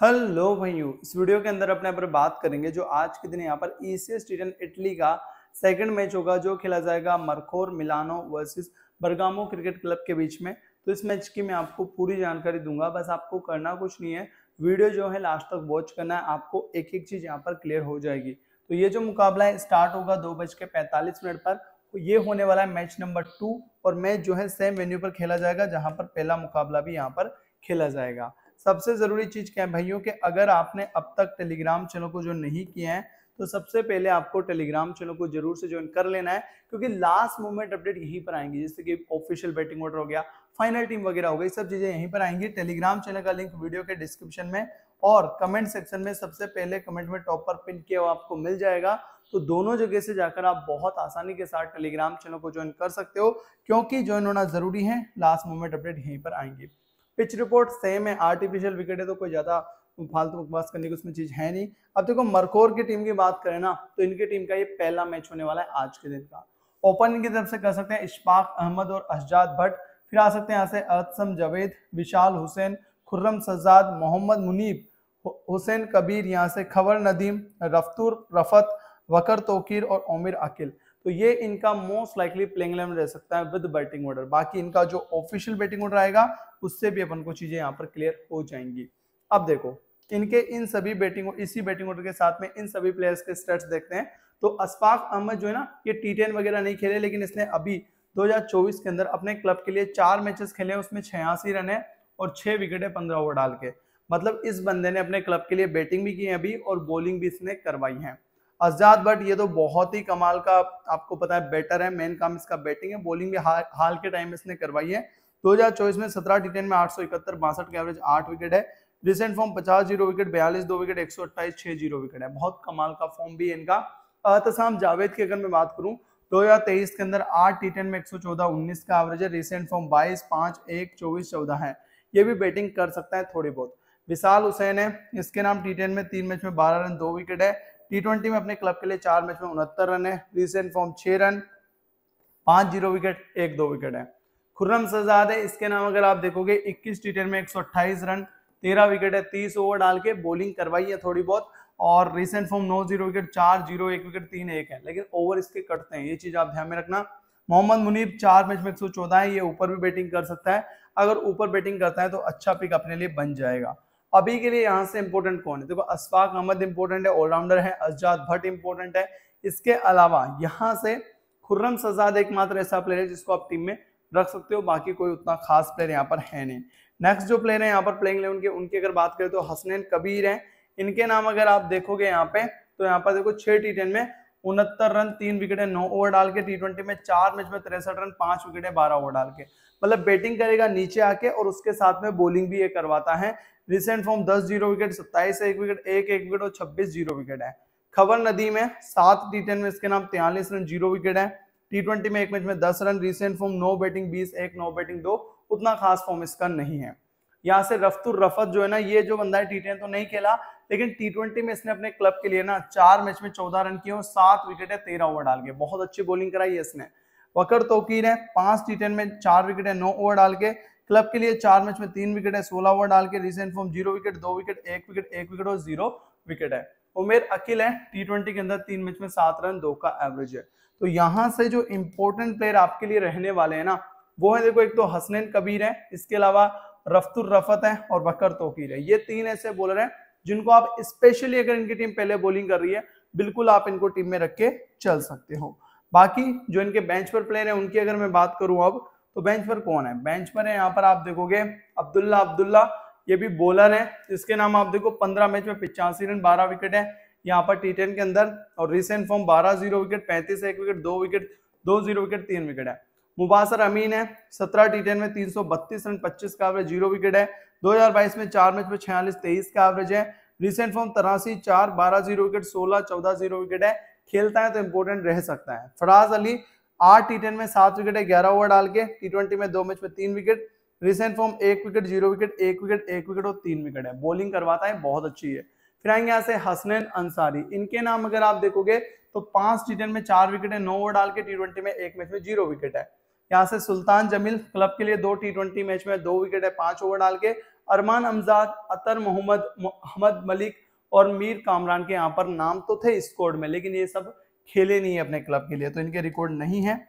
hello भाइयों इस video के अंदर अपने यहाँ पर बात करेंगे जो आज के दिन यहाँ पर एशिया स्टेडियम इटली का सेकंड मैच होगा जो खेला जाएगा Markhor Milano versus Bergamo cricket club के बीच में तो इस मैच की मैं आपको पूरी जानकारी दूंगा बस आपको करना कुछ नहीं है वीडियो जो है लास्ट तक वॉच करना है आपको एक एक चीज़ यहाँ पर क्लियर हो जाएगी तो ये जो मुकाबला है स्टार्ट होगा दो बज के पैंतालीस मिनट पर तो ये होने वाला है मैच नंबर टू और मैच जो है सेम वेन्यू पर खेला जाएगा जहाँ पर पहला मुकाबला भी यहाँ पर खेला जाएगा सबसे ज़रूरी चीज़ क्या है भाइयों कि अगर आपने अब तक टेलीग्राम चैनल को जो नहीं किया है तो सबसे पहले आपको टेलीग्राम चैनल को जरूर से ज्वाइन कर लेना है क्योंकि लास्ट मोमेंट अपडेट यहीं पर आएंगे जैसे कि ऑफिशियल बैटिंग ऑर्डर हो गया फाइनल टीम वगैरह हो गई सब चीज़ें यहीं पर आएंगी टेलीग्राम चैनल का लिंक वीडियो के डिस्क्रिप्शन में और कमेंट सेक्शन में सबसे पहले कमेंट में टॉप पर पिन किया आपको मिल जाएगा तो दोनों जगह से जाकर आप बहुत आसानी के साथ टेलीग्राम चैनल को ज्वाइन कर सकते हो क्योंकि ज्वाइन होना जरूरी है लास्ट मोमेंट अपडेट यहीं पर आएंगे पिच रिपोर्ट सेम है आर्टिफिशियल विकेट है तो कोई ज़्यादा फालतू बकवास करने की उसमें चीज़ है नहीं अब देखो मरकोर की टीम की बात करें ना तो इनकी टीम का ये पहला मैच होने वाला है आज के दिन का ओपनिंग की तरफ से कर सकते हैं इशफाक अहमद और अजाद भट्ट फिर आ सकते हैं यहाँ से अतसम जवेद विशाल हुसैन खुर्रम सज्जाद मोहम्मद मुनीब हुसैन कबीर यहाँ से खबर नदीम रफ्तूर रफत वकर तोकीर और ओमिर अकिल तो ये इनका मोस्ट लाइकली प्लेइंग इलेवन रह सकता है विद बैटिंग ऑर्डर बाकी इनका जो ऑफिशियल बैटिंग ऑर्डर आएगा उससे भी अपन को चीजें यहाँ पर क्लियर हो जाएंगी अब देखो इनके इन सभी बैटिंग इसी बैटिंग ऑर्डर के साथ में इन सभी प्लेयर्स के स्टेट्स देखते हैं तो अशफाक अहमद जो है ना ये टी टेन वगैरह नहीं खेले लेकिन इसने अभी 2024 के अंदर अपने क्लब के लिए चार मैचेस खेले उसमें छियासी रन है और छह विकेट है पंद्रह ओवर डाल के मतलब इस बंदे ने अपने क्लब के लिए बैटिंग भी की है अभी और बॉलिंग भी इसने करवाई है अजाद बट ये तो बहुत ही कमाल का आपको पता है बेटर है मेन काम इसका बैटिंग है बॉलिंग भी हाल, हाल के टाइम में इसने करवाई है 2024 में 17 टी टेन में आठ सौ इकहत्तर बासठ के एवरेज आठ विकेट है रिसेंट फॉर्म 50 जीरो विकेट बयालीस दो विकेट एक सौ अट्ठाईस छह जीरो विकेट है बहुत कमाल का फॉर्म भी है इनका अहतसाम जावेद की अगर मैं बात करूँ दो हजार तेईस के अंदर आठ टी टेन में एक सौ चौदह उन्नीस का एवरेज है रिसेंट फॉर्म बाईस पांच एक चौबीस चौदह है ये भी बैटिंग कर सकता है थोड़ी बहुत विशाल हुसैन है इसके नाम टी टेन में तीन मैच में बारह रन दो विकेट है टी ट्वेंटी में अपने क्लब के लिए चार मैच में उनहत्तर रन है रिसेंट फॉर्म छह रन पांच जीरो विकेट एक दो विकेट है खुर्रम सजाद है इसके नाम अगर आप देखोगे इक्कीस टी में एक रन तेरह विकेट है तीस ओवर डाल के बोलिंग करवाई है थोड़ी बहुत और रिसेंट फॉर्म नौ जीरो विकेट चार जीरो एक विकेट तीन एक है लेकिन ओवर इसके कटते हैं ये चीज आप ध्यान में रखना मोहम्मद मुनीब चार मैच में एक सौ चौदह है ये ऊपर भी बैटिंग कर सकता है अगर ऊपर बैटिंग करता है तो अच्छा पिक अपने लिए बन जाएगा तो अभी के लिए यहाँ से इम्पोर्टेंट कौन है देखो अशफाक अहमद इंपोर्टेंट है ऑलराउंडर है अजाद भट्ट इंपोर्टेंट है इसके अलावा यहाँ से खुर्रम सजाद एकमात्र ऐसा प्लेयर है जिसको आप टीम में रख सकते हो बाकी कोई उतना खास प्लेयर यहाँ पर है नहीं नेक्स्ट जो प्लेयर है यहाँ पर प्लेइंग इलेवन के उनकी अगर बात करें तो हसनैन कबीर है इनके नाम अगर आप देखोगे यहाँ पे तो यहाँ पर देखो छह टी टेन में उनहत्तर रन तीन विकेट है नौ ओवर डाल के टी ट्वेंटी में चार मैच में तिरसठ रन पांच विकेट है बारह ओवर डाल के मतलब बैटिंग करेगा नीचे आके और उसके साथ में बॉलिंग भी ये करवाता है रिसेंट फॉर्म दस जीरो विकेट सत्ताईस एक विकेट एक एक विकेट और छब्बीस जीरो विकेट है खबर नदी में सात टी टेन में इसके नाम तेलिस रन जीरो विकेट है टी ट्वेंटी में एक मैच में दस run recent form no batting बीस एक नौ बैटिंग दो उतना खास फॉर्म इसका नहीं है यहाँ से रफ्तुर रफत जो है ना ये जो बंदा है टी टेन तो नहीं खेला लेकिन टी ट्वेंटी में इसने अपने क्लब के लिए ना चार मैच में चौदह रन किए और सात विकेट है तेरह ओवर डाल के बहुत अच्छी बॉलिंग कराई है इसने वकर तोकीर है पांच टी टेन में चार विकेट है नौ ओवर डाल के क्लब के लिए चार मैच में तीन विकेट है सोलह ओवर डाल के रिसेंट फॉर्म जीरो विकेट दो विकेट एक विकेट एक विकेट और जीरो विकेट है उमेर अकिल है टी ट्वेंटी के अंदर तीन मैच में सात रन दो का एवरेज है तो यहाँ से जो इम्पोर्टेंट प्लेयर आपके लिए रहने वाले हैं ना वो है देखो एक तो हसनैन कबीर है इसके अलावा रफ्तुर रफत है और बकर तोकीर है ये तीन ऐसे बॉलर हैं जिनको आप स्पेशली अगर इनकी टीम पहले बॉलिंग कर रही है बिल्कुल आप इनको टीम में रख के चल सकते हो बाकी जो इनके बेंच पर प्लेयर हैं उनकी अगर मैं बात करूं अब तो बेंच पर कौन है बेंच पर है यहाँ पर आप देखोगे अब्दुल्ला अब्दुल्ला ये भी बॉलर है इसके नाम आप देखो पंद्रह मैच में पिचासी रन बारह विकेट है यहाँ पर टी टेन के अंदर और रिसेंट फॉर्म बारह जीरो विकेट पैंतीस एक विकेट दो विकेट दो जीरो विकेट तीन विकेट है मुबासर अमीन है सत्रह टी टेन में तीन सौ बत्तीस रन पच्चीस का एवरेज जीरो विकेट है दो हजार बाईस में चार मैच में छियालीस तेईस का एवरेज है रिसेंट फॉर्म तिरासी चार बारह जीरो विकेट सोलह चौदह जीरो विकेट है खेलता है तो इम्पोर्टेंट रह सकता है फराज अली आठ टी टेन में सात विकेट है ग्यारह ओवर डाल के टी ट्वेंटी में दो मैच में तीन विकेट रिसेंट फॉर्म एक विकेट जीरो विकेट एक विकेट एक विकेट और तीन विकेट है बॉलिंग करवाता है बहुत अच्छी है फिर आएंगे यहाँ से हसनैन अंसारी इनके नाम अगर आप देखोगे तो पांच टी टेन में चार विकेट है नौ ओवर डाल के टी ट्वेंटी में एक मैच में जीरो विकेट है यहाँ से सुल्तान जमील क्लब के लिए दो टी ट्वेंटी मैच में दो विकेट है पांच ओवर डाल के अरमान अमजाद अतर मोहम्मद मोहम्मद मलिक और मीर कामरान के यहाँ पर नाम तो थे स्कोर में लेकिन ये सब खेले नहीं है अपने क्लब के लिए तो इनके रिकॉर्ड नहीं है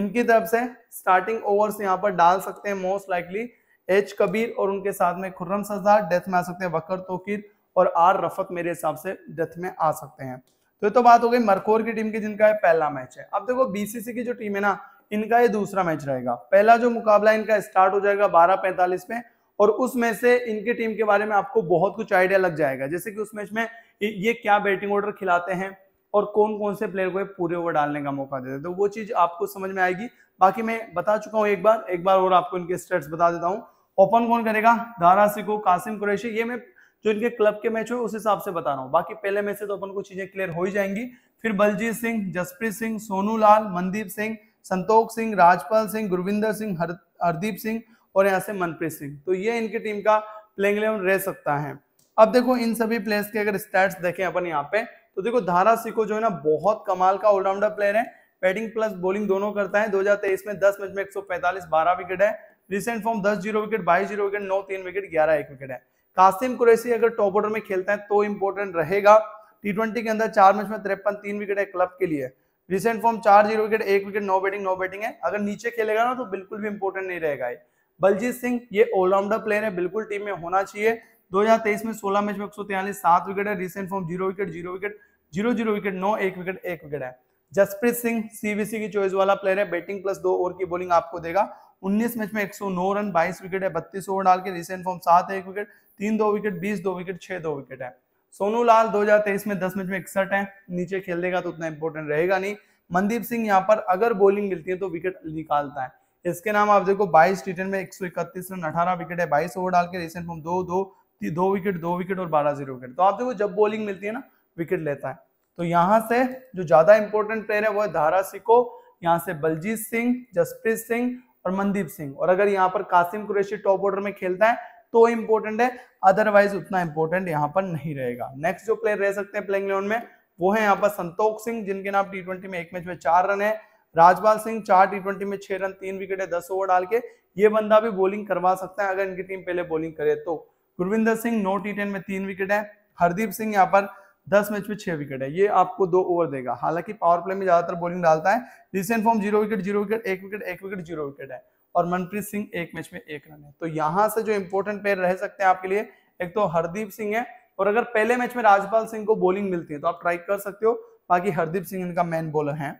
इनकी तरफ से स्टार्टिंग ओवर्स यहाँ पर डाल सकते हैं मोस्ट लाइकली एच कबीर और उनके साथ में खुर्रम सजदार डेथ में आ सकते हैं वकर तोकीर और आर रफत मेरे हिसाब से डेथ में आ सकते हैं तो ये तो बात हो गई मरकोर की टीम की जिनका है पहला मैच है अब देखो बीसीसी की जो टीम है ना इनका ये दूसरा मैच रहेगा पहला जो मुकाबला इनका स्टार्ट हो जाएगा बारह पैंतालीस में और उस मैच से इनकी टीम के बारे में आपको बहुत कुछ आइडिया लग जाएगा जैसे कि उस मैच में ये क्या बैटिंग ऑर्डर खिलाते हैं और कौन कौन से प्लेयर को पूरे ओवर डालने का मौका देते हैं तो वो चीज़ आपको समझ में आएगी बाकी मैं बता चुका हूँ एक बार एक बार और आपको इनके स्टेट्स बता देता हूँ ओपन कौन करेगा धारा सिको कासिम कुरैशी ये मैं जो इनके क्लब के मैच हुए उस हिसाब से बता रहा हूँ बाकी पहले मैच से तो अपन को चीज़ें क्लियर हो ही जाएंगी फिर बलजीत सिंह जसप्रीत सिंह सोनू लाल मनदीप सिंह संतोख सिंह राजपाल सिंह गुरविंदर सिंह हरदीप सिंह और यहाँ से मनप्रीत सिंह तो ये इनकी टीम का प्लेइंग इलेवन रह सकता है अब देखो इन सभी प्लेयर्स के अगर स्टैट्स देखें अपन यहाँ पे तो देखो धारा सिको जो है ना बहुत कमाल का ऑलराउंडर प्लेयर है बैटिंग प्लस बॉलिंग दोनों करता है दो में दस मैच में एक सौ विकेट है रिसेंट फॉर्म दस जीरो विकेट बाईस जीरो विकेट नौ तीन विकेट ग्यारह एक विकेट है कासिम कुरैसी अगर टॉप ऑर्डर में खेलता है तो इंपॉर्टेंट रहेगा टी के अंदर चार मैच में तिरपन तीन विकेट है क्लब के लिए रिसेंट फॉर्म चार जीरो विकेट एक विकेट नौ बैटिंग नौ बैटिंग है अगर नीचे खेलेगा ना तो बिल्कुल भी इंपॉर्टेंट नहीं रहेगा बलजीत सिंह ये ऑलराउंडर प्लेयर है बिल्कुल टीम में होना चाहिए 2023 में 16 मैच में एक सौ तयलीस सात विकेट है recent form zero wicket zero wicket zero zero wicket नौ एक विकेट एक विकेट है जसप्रीत सिंह सीबीसी की चॉइस वाला प्लेयर है बैटिंग प्लस दो ओवर की बॉलिंग आपको देगा 19 मैच में 109 रन 22 विकेट है बत्तीस ओवर डाल के रिसेंट फॉर्म सात एक विकेट तीन दो विकेट बीस दो विकेट छह दो विकेट है सोनू लाल दो में दस मैच में इकसठ है नीचे खेल देगा तो उतना इंपॉर्टेंट रहेगा नहीं मनदीप सिंह यहाँ पर अगर बॉलिंग मिलती है तो विकेट निकालता है इसके नाम आप देखो बाईस टी में एक रन अठारह विकेट है बाईस ओवर डाल के रिसेंट फॉर्म दो दो दो विकेट दो विकेट और बारह जीरो विकेट तो आप देखो जब बॉलिंग मिलती है ना विकेट लेता है तो यहाँ से जो ज्यादा इंपॉर्टेंट प्लेयर है वो है धारा सिको यहाँ से बलजीत सिंह जसप्रीत सिंह और मनदीप सिंह और अगर यहाँ पर कासिम कुरैशी टॉप ऑर्डर में खेलता है तो इंपॉर्टेंट है अदरवाइज उतना इंपॉर्टेंट यहाँ पर नहीं रहेगा नेक्स्ट जो प्लेयर रह सकते हैं प्लेइंग में वो है यहाँ पर संतोख सिंह जिनके नाम टी ट्वेंटी में एक मैच में चार रन है राजपाल सिंह चार टी ट्वेंटी में छह रन तीन विकेट है दस ओवर डाल के ये बंदा भी बॉलिंग करवा सकता है अगर इनकी टीम पहले बॉलिंग करे तो Gurvinder Singh no T ten में तीन विकेट है हरदीप सिंह यहाँ पर दस मैच में छह विकेट है ये आपको दो ओवर देगा हालांकि पावर प्ले में ज्यादातर बॉलिंग डालता है recent form zero wicket zero wicket एक विकेट एक विकेट जीरो विकेट है और मनप्रीत सिंह एक मैच में एक रन है तो यहाँ से जो इंपोर्टेंट प्लेयर रह सकते हैं आपके लिए एक तो हरदीप सिंह है और अगर पहले मैच में राजपाल सिंह को बॉलिंग मिलती है तो आप ट्राई कर सकते हो बाकी हरदीप सिंह इनका मैन बॉलर है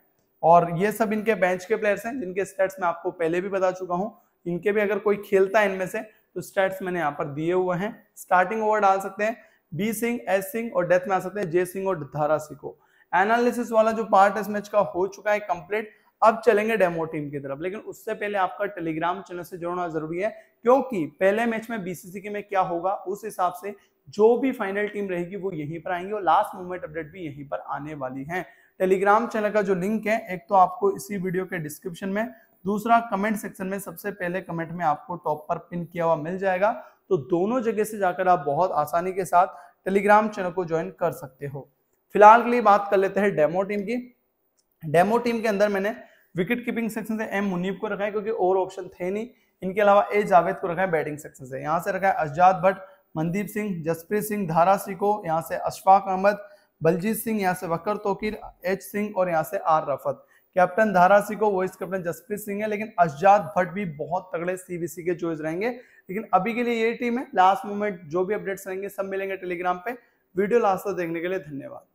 और ये सब इनके बेंच के प्लेयर्स हैं जिनके स्टेट्स मैं आपको पहले भी बता चुका हूँ इनके भी अगर कोई खेलता है इनमें से तो स्टेट्स मैंने यहाँ पर दिए हुए हैं स्टार्टिंग ओवर डाल सकते हैं बी सिंह एस सिंह और डेथ में आ सकते हैं जे सिंह और धारा सिंह को एनालिसिस वाला जो पार्ट इस मैच का हो चुका है कंप्लीट अब चलेंगे डेमो टीम की तरफ लेकिन उससे पहले आपका टेलीग्राम चैनल से जुड़ना जरूरी है क्योंकि पहले मैच में बीसीसी के में क्या होगा उस हिसाब से जो भी फाइनल टीम रहेगी वो यहीं पर आएंगी और लास्ट मोमेंट अपडेट भी यहीं पर आने वाली है टेलीग्राम चैनल का जो लिंक है एक तो आपको इसी वीडियो के डिस्क्रिप्शन में दूसरा कमेंट सेक्शन में सबसे पहले कमेंट में आपको टॉप पर पिन किया हुआ मिल जाएगा तो दोनों जगह से जाकर आप बहुत आसानी के साथ टेलीग्राम चैनल को ज्वाइन कर सकते हो फिलहाल के लिए बात कर लेते हैं डेमो टीम की डेमो टीम के अंदर मैंने विकेट कीपिंग सेक्शन से एम मुनीब को रखा है क्योंकि और ऑप्शन थे नहीं इनके अलावा ए जावेद को रखा है बैटिंग सेक्शन से यहाँ से रखा है अजाद भट्ट मनदीप सिंह जसप्रीत सिंह धारा सिंह को यहाँ से अशफाक अहमद बलजीत सिंह यहाँ से वकर तोकिर एच सिंह और यहाँ से आर रफत कैप्टन धारा सिंह को वॉइस कैप्टन जसप्रीत सिंह है लेकिन अजाद भट्ट भी बहुत तगड़े सीबीसी के चॉइस रहेंगे लेकिन अभी के लिए यही टीम है लास्ट मोमेंट जो भी अपडेट्स रहेंगे सब मिलेंगे टेलीग्राम पे वीडियो लास्ट तक देखने के लिए धन्यवाद